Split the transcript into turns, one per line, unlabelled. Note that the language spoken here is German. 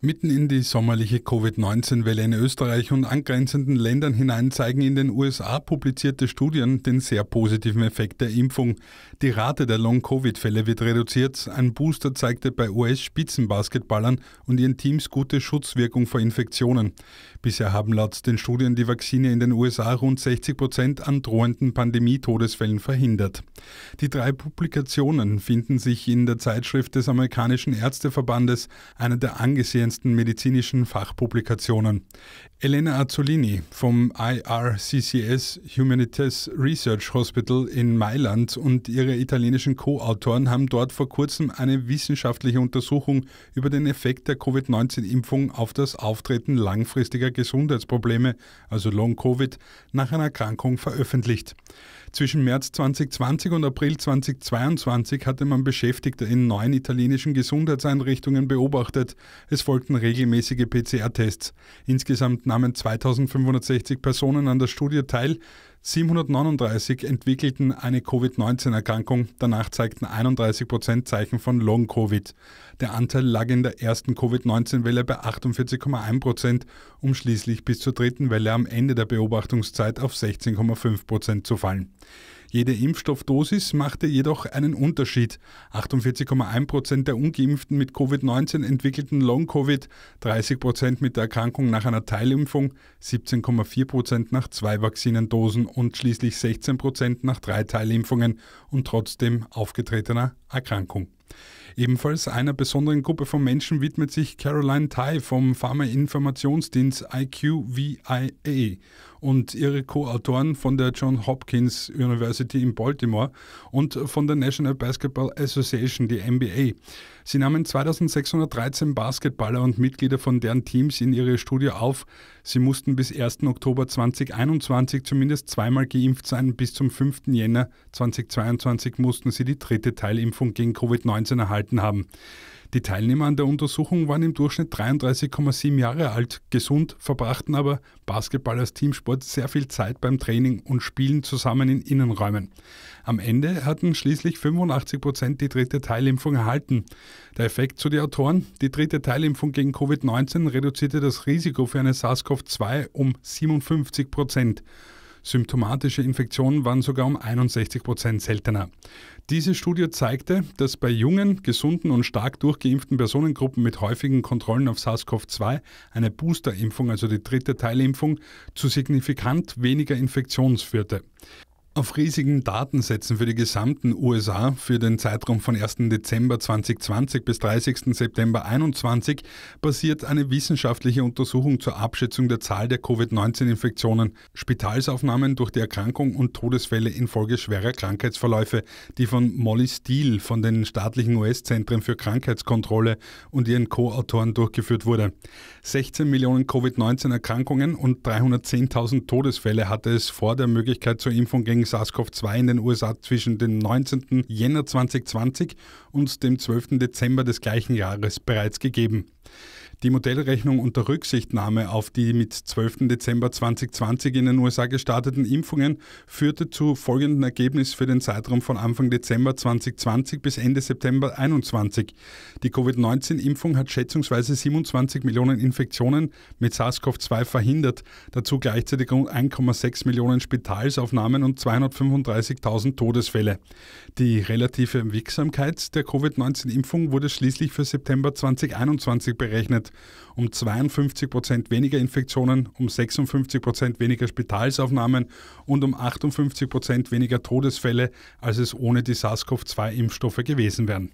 Mitten in die sommerliche Covid-19-Welle in Österreich und angrenzenden Ländern hinein zeigen in den USA publizierte Studien den sehr positiven Effekt der Impfung. Die Rate der Long-Covid-Fälle wird reduziert. Ein Booster zeigte bei US-Spitzenbasketballern und ihren Teams gute Schutzwirkung vor Infektionen. Bisher haben laut den Studien die Vakzine in den USA rund 60 Prozent an drohenden Pandemie-Todesfällen verhindert. Die drei Publikationen finden sich in der Zeitschrift des amerikanischen Ärzteverbandes, einer der angesehenen angegrenzten medizinischen Fachpublikationen. Elena Azzolini vom IRCCS Humanities Research Hospital in Mailand und ihre italienischen Co-Autoren haben dort vor kurzem eine wissenschaftliche Untersuchung über den Effekt der Covid-19-Impfung auf das Auftreten langfristiger Gesundheitsprobleme, also Long-Covid, nach einer Erkrankung veröffentlicht. Zwischen März 2020 und April 2022 hatte man Beschäftigte in neun italienischen Gesundheitseinrichtungen beobachtet. Es folgten erfolgten regelmäßige PCR-Tests. Insgesamt nahmen 2560 Personen an der Studie teil. 739 entwickelten eine Covid-19-Erkrankung. Danach zeigten 31 Prozent Zeichen von Long-Covid. Der Anteil lag in der ersten Covid-19-Welle bei 48,1 Prozent, um schließlich bis zur dritten Welle am Ende der Beobachtungszeit auf 16,5 Prozent zu fallen. Jede Impfstoffdosis machte jedoch einen Unterschied. 48,1 Prozent der ungeimpften mit Covid-19 entwickelten Long-Covid, 30 Prozent mit der Erkrankung nach einer Teilimpfung, 17,4 Prozent nach zwei Vakzinendosen und schließlich 16 Prozent nach drei Teilimpfungen und trotzdem aufgetretener Erkrankung. Ebenfalls einer besonderen Gruppe von Menschen widmet sich Caroline Tai vom Pharmainformationsdienst IQVIA und ihre Co-Autoren von der Johns Hopkins University in Baltimore und von der National Basketball Association, die NBA. Sie nahmen 2613 Basketballer und Mitglieder von deren Teams in ihre Studie auf. Sie mussten bis 1. Oktober 2021 zumindest zweimal geimpft sein. Bis zum 5. Jänner 2022 mussten sie die dritte Teilimpfung gegen Covid-19 erhalten haben. Die Teilnehmer an der Untersuchung waren im Durchschnitt 33,7 Jahre alt, gesund, verbrachten aber Basketball als Teamsport sehr viel Zeit beim Training und Spielen zusammen in Innenräumen. Am Ende hatten schließlich 85 Prozent die dritte Teilimpfung erhalten. Der Effekt zu den Autoren, die dritte Teilimpfung gegen Covid-19 reduzierte das Risiko für eine SARS-CoV-2 um 57 Prozent. Symptomatische Infektionen waren sogar um 61 Prozent seltener. Diese Studie zeigte, dass bei jungen, gesunden und stark durchgeimpften Personengruppen mit häufigen Kontrollen auf SARS-CoV-2 eine Boosterimpfung, also die dritte Teilimpfung, zu signifikant weniger Infektions führte auf riesigen Datensätzen für die gesamten USA für den Zeitraum von 1. Dezember 2020 bis 30. September 2021 basiert eine wissenschaftliche Untersuchung zur Abschätzung der Zahl der Covid-19-Infektionen, Spitalsaufnahmen durch die Erkrankung und Todesfälle infolge schwerer Krankheitsverläufe, die von Molly Steele von den staatlichen US-Zentren für Krankheitskontrolle und ihren Co-Autoren durchgeführt wurde. 16 Millionen Covid-19-Erkrankungen und 310.000 Todesfälle hatte es vor der Möglichkeit zur Impfung gegen SARS-CoV-2 in den USA zwischen dem 19. Jänner 2020 und dem 12. Dezember des gleichen Jahres bereits gegeben. Die Modellrechnung unter Rücksichtnahme auf die mit 12. Dezember 2020 in den USA gestarteten Impfungen führte zu folgendem Ergebnis für den Zeitraum von Anfang Dezember 2020 bis Ende September 2021. Die Covid-19-Impfung hat schätzungsweise 27 Millionen Infektionen mit SARS-CoV-2 verhindert, dazu gleichzeitig rund 1,6 Millionen Spitalsaufnahmen und 235.000 Todesfälle. Die relative Wirksamkeit der Covid-19-Impfung wurde schließlich für September 2021 berechnet um 52 Prozent weniger Infektionen, um 56 Prozent weniger Spitalsaufnahmen und um 58 Prozent weniger Todesfälle, als es ohne die SARS-CoV-2-Impfstoffe gewesen wären.